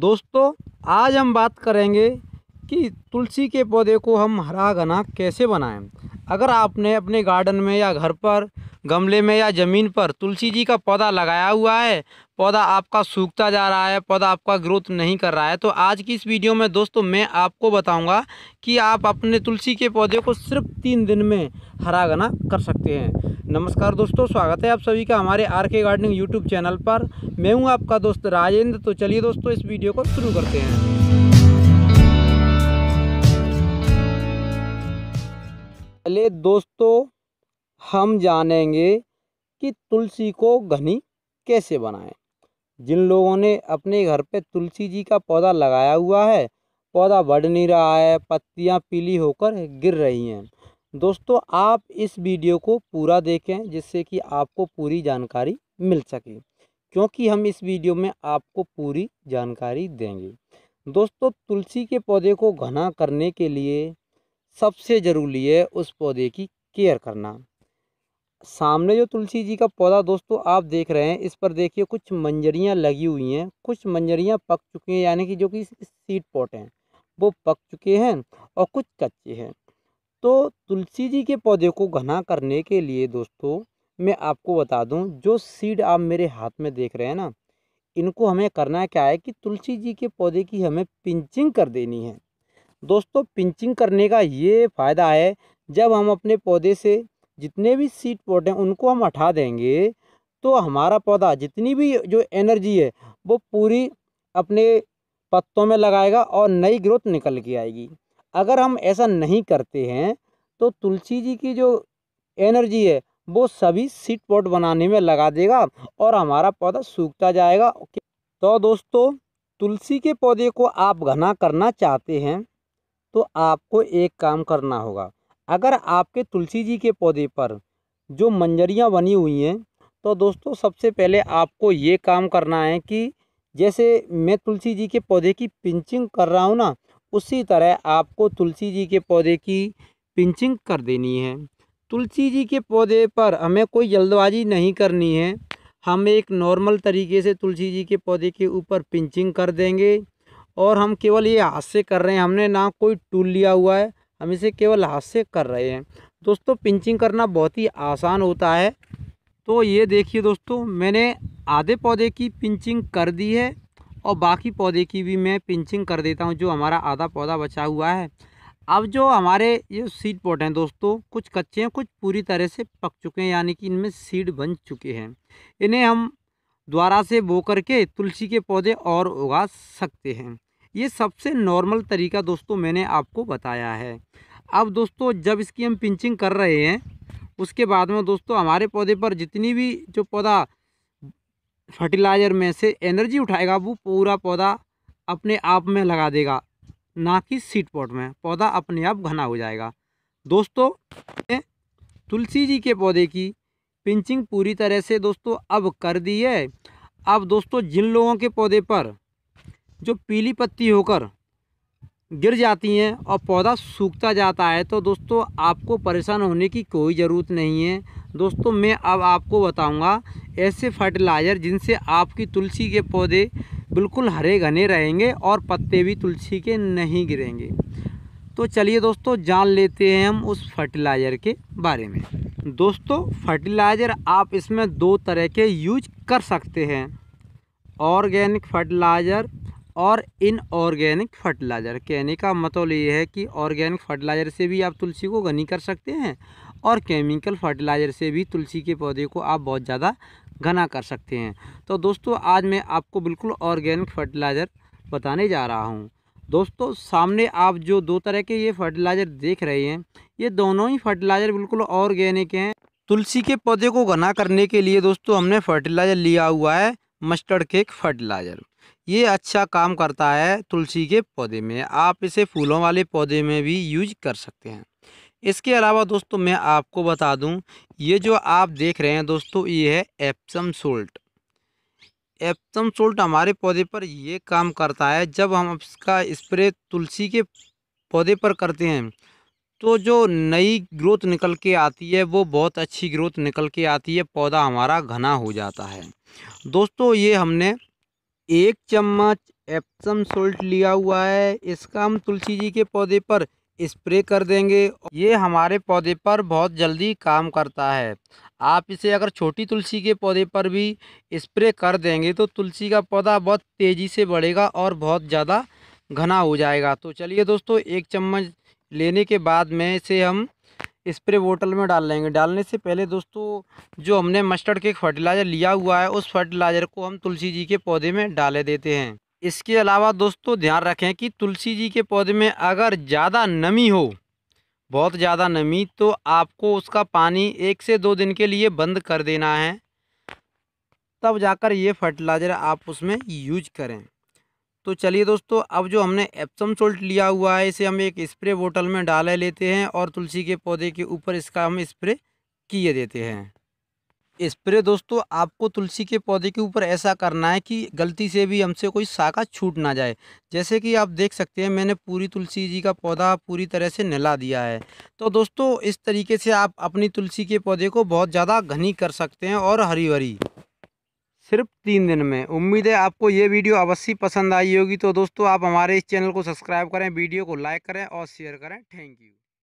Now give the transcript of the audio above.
दोस्तों आज हम बात करेंगे कि तुलसी के पौधे को हम हरा घना कैसे बनाएं अगर आपने अपने गार्डन में या घर पर गमले में या ज़मीन पर तुलसी जी का पौधा लगाया हुआ है पौधा आपका सूखता जा रहा है पौधा आपका ग्रोथ नहीं कर रहा है तो आज की इस वीडियो में दोस्तों मैं आपको बताऊंगा कि आप अपने तुलसी के पौधे को सिर्फ तीन दिन में हरा घना कर सकते हैं नमस्कार दोस्तों स्वागत है आप सभी का हमारे आर के गार्डनिंग यूट्यूब चैनल पर मैं हूं आपका दोस्त राजेंद्र तो चलिए दोस्तों इस वीडियो को शुरू करते हैं पहले दोस्तों हम जानेंगे कि तुलसी को घनी कैसे बनाएं जिन लोगों ने अपने घर पे तुलसी जी का पौधा लगाया हुआ है पौधा बढ़ नहीं रहा है पत्तियाँ पीली होकर गिर रही हैं दोस्तों आप इस वीडियो को पूरा देखें जिससे कि आपको पूरी जानकारी मिल सके क्योंकि हम इस वीडियो में आपको पूरी जानकारी देंगे दोस्तों तुलसी के पौधे को घना करने के लिए सबसे ज़रूरी है उस पौधे की केयर करना सामने जो तुलसी जी का पौधा दोस्तों आप देख रहे हैं इस पर देखिए कुछ मंजरियाँ लगी हुई हैं कुछ मंजरियाँ पक चुकी हैं यानी कि जो कि सीड पॉट हैं वो पक चुके हैं और कुछ कच्चे हैं तो तुलसी जी के पौधे को घना करने के लिए दोस्तों मैं आपको बता दूं जो सीड आप मेरे हाथ में देख रहे हैं ना इनको हमें करना क्या है कि तुलसी जी के पौधे की हमें पिंचिंग कर देनी है दोस्तों पिंचिंग करने का ये फ़ायदा है जब हम अपने पौधे से जितने भी सीड पॉट हैं उनको हम हटा देंगे तो हमारा पौधा जितनी भी जो एनर्जी है वो पूरी अपने पत्तों में लगाएगा और नई ग्रोथ निकल के आएगी अगर हम ऐसा नहीं करते हैं तो तुलसी जी की जो एनर्जी है वो सभी सीट पॉट बनाने में लगा देगा और हमारा पौधा सूखता जाएगा तो दोस्तों तुलसी के पौधे को आप घना करना चाहते हैं तो आपको एक काम करना होगा अगर आपके तुलसी जी के पौधे पर जो मंजरियाँ बनी हुई हैं तो दोस्तों सबसे पहले आपको ये काम करना है कि जैसे मैं तुलसी जी के पौधे की पिंचिंग कर रहा हूँ ना उसी तरह आपको तुलसी जी के पौधे की पिंचिंग कर देनी है तुलसी जी के पौधे पर हमें कोई जल्दबाजी नहीं करनी है हम एक नॉर्मल तरीके से तुलसी जी के पौधे के ऊपर पिंचिंग कर देंगे और हम केवल ये हाथ से कर रहे हैं हमने ना कोई टूल लिया हुआ है हम इसे केवल हाथ से कर रहे हैं दोस्तों पिंचिंग करना बहुत ही आसान होता है तो ये देखिए दोस्तों मैंने आधे पौधे की पिंचिंग कर दी है और बाकी पौधे की भी मैं पिंचिंग कर देता हूँ जो हमारा आधा पौधा बचा हुआ है अब जो हमारे ये सीड पॉट हैं दोस्तों कुछ कच्चे हैं कुछ पूरी तरह से पक चुके हैं यानी कि इनमें सीड बन चुके हैं इन्हें हम द्वारा से बो करके तुलसी के पौधे और उगा सकते हैं ये सबसे नॉर्मल तरीका दोस्तों मैंने आपको बताया है अब दोस्तों जब इसकी हम पिंचिंग कर रहे हैं उसके बाद में दोस्तों हमारे पौधे पर जितनी भी जो पौधा फर्टिलाइज़र में से एनर्जी उठाएगा वो पूरा पौधा अपने आप में लगा देगा ना कि सीट पॉट में पौधा अपने आप घना हो जाएगा दोस्तों तुलसी जी के पौधे की पिंचिंग पूरी तरह से दोस्तों अब कर दी है अब दोस्तों जिन लोगों के पौधे पर जो पीली पत्ती होकर गिर जाती हैं और पौधा सूखता जाता है तो दोस्तों आपको परेशान होने की कोई ज़रूरत नहीं है दोस्तों मैं अब आपको बताऊंगा ऐसे फर्टिलाइज़र जिनसे आपकी तुलसी के पौधे बिल्कुल हरे घने रहेंगे और पत्ते भी तुलसी के नहीं गिरेंगे तो चलिए दोस्तों जान लेते हैं हम उस फर्टिलाइज़र के बारे में दोस्तों फर्टिलाइज़र आप इसमें दो तरह के यूज कर सकते हैं ऑर्गेनिक फर्टिलाइज़र और इनऑर्गेनिक फर्टिलाइज़र कहने का मतलब ये है कि ऑर्गेनिक फर्टिलाइज़र से भी आप तुलसी को घनी कर सकते हैं और केमिकल फर्टिलाइज़र से भी तुलसी के पौधे को आप बहुत ज़्यादा घना कर सकते हैं तो दोस्तों आज मैं आपको बिल्कुल ऑर्गेनिक फर्टिलाइज़र बताने जा रहा हूँ दोस्तों सामने आप जो दो तरह के ये फर्टिलाइज़र देख रहे हैं ये दोनों ही फर्टिलाइज़र बिल्कुल ऑर्गेनिक हैं तुलसी के पौधे को घना करने के लिए दोस्तों हमने फर्टिलाइज़र लिया हुआ है मस्टर्ड केक फर्टिलाइज़र ये अच्छा काम करता है तुलसी के पौधे में आप इसे फूलों वाले पौधे में भी यूज कर सकते हैं इसके अलावा दोस्तों मैं आपको बता दूं ये जो आप देख रहे हैं दोस्तों ये है एप्सम सोल्ट एप्सम सोल्ट हमारे पौधे पर यह काम करता है जब हम इसका स्प्रे तुलसी के पौधे पर करते हैं तो जो नई ग्रोथ निकल के आती है वो बहुत अच्छी ग्रोथ निकल के आती है पौधा हमारा घना हो जाता है दोस्तों ये हमने एक चम्मच एप्सम सोल्ट लिया हुआ है इसका हम तुलसी जी के पौधे पर स्प्रे कर देंगे ये हमारे पौधे पर बहुत जल्दी काम करता है आप इसे अगर छोटी तुलसी के पौधे पर भी स्प्रे कर देंगे तो तुलसी का पौधा बहुत तेज़ी से बढ़ेगा और बहुत ज़्यादा घना हो जाएगा तो चलिए दोस्तों एक चम्मच लेने के बाद में इसे हम स्प्रे बोतल में डाल लेंगे डालने से पहले दोस्तों जो हमने मस्टर्ड के फर्टिलाइज़र लिया हुआ है उस फर्टिलाइज़र को हम तुलसी जी के पौधे में डाले देते हैं इसके अलावा दोस्तों ध्यान रखें कि तुलसी जी के पौधे में अगर ज़्यादा नमी हो बहुत ज़्यादा नमी तो आपको उसका पानी एक से दो दिन के लिए बंद कर देना है तब जाकर ये फर्टिलाइज़र आप उसमें यूज करें तो चलिए दोस्तों अब जो हमने एप्सम सोल्ट लिया हुआ है इसे हम एक स्प्रे बोतल में डाले लेते हैं और तुलसी के पौधे के ऊपर इसका हम स्प्रे किए देते हैं स्प्रे दोस्तों आपको तुलसी के पौधे के ऊपर ऐसा करना है कि गलती से भी हमसे कोई शाखा छूट ना जाए जैसे कि आप देख सकते हैं मैंने पूरी तुलसी जी का पौधा पूरी तरह से नहला दिया है तो दोस्तों इस तरीके से आप अपनी तुलसी के पौधे को बहुत ज़्यादा घनी कर सकते हैं और हरी भरी सिर्फ तीन दिन में उम्मीद है आपको ये वीडियो अवश्य पसंद आई होगी तो दोस्तों आप हमारे इस चैनल को सब्सक्राइब करें वीडियो को लाइक करें और शेयर करें थैंक यू